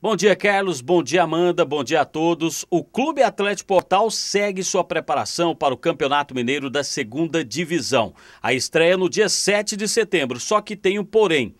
Bom dia, Carlos. Bom dia, Amanda. Bom dia a todos. O Clube Atlético Portal segue sua preparação para o Campeonato Mineiro da Segunda Divisão. A estreia é no dia 7 de setembro, só que tem um porém.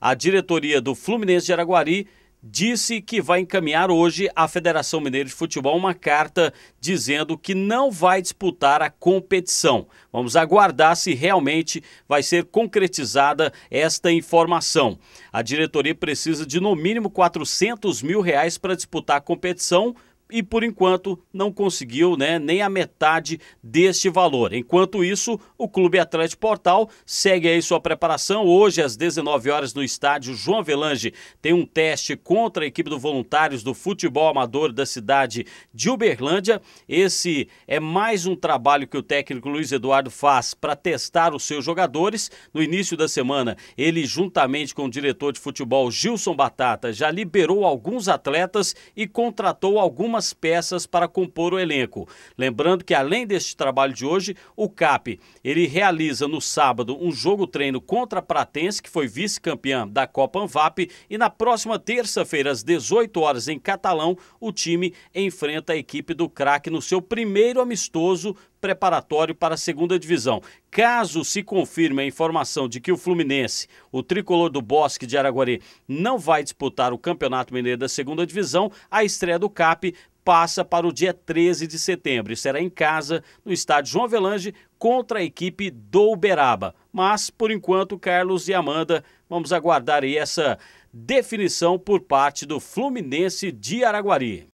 A diretoria do Fluminense de Araguari disse que vai encaminhar hoje à Federação Mineira de Futebol uma carta dizendo que não vai disputar a competição. Vamos aguardar se realmente vai ser concretizada esta informação. A diretoria precisa de no mínimo 400 mil reais para disputar a competição e por enquanto não conseguiu né, nem a metade deste valor. Enquanto isso, o Clube Atlético Portal segue aí sua preparação. Hoje, às 19 horas, no estádio João Velange, tem um teste contra a equipe do Voluntários do Futebol Amador da cidade de Uberlândia. Esse é mais um trabalho que o técnico Luiz Eduardo faz para testar os seus jogadores. No início da semana, ele, juntamente com o diretor de futebol Gilson Batata, já liberou alguns atletas e contratou algumas algumas peças para compor o elenco. Lembrando que além deste trabalho de hoje, o CAP ele realiza no sábado um jogo treino contra a Pratense, que foi vice-campeã da Copa Anvap, e na próxima terça-feira às 18 horas em Catalão, o time enfrenta a equipe do craque no seu primeiro amistoso preparatório para a segunda divisão. Caso se confirme a informação de que o Fluminense, o tricolor do Bosque de Araguari, não vai disputar o Campeonato Mineiro da segunda divisão, a estreia do CAP passa para o dia 13 de setembro e será em casa, no estádio João Avelange, contra a equipe do Uberaba. Mas, por enquanto, Carlos e Amanda, vamos aguardar aí essa definição por parte do Fluminense de Araguari.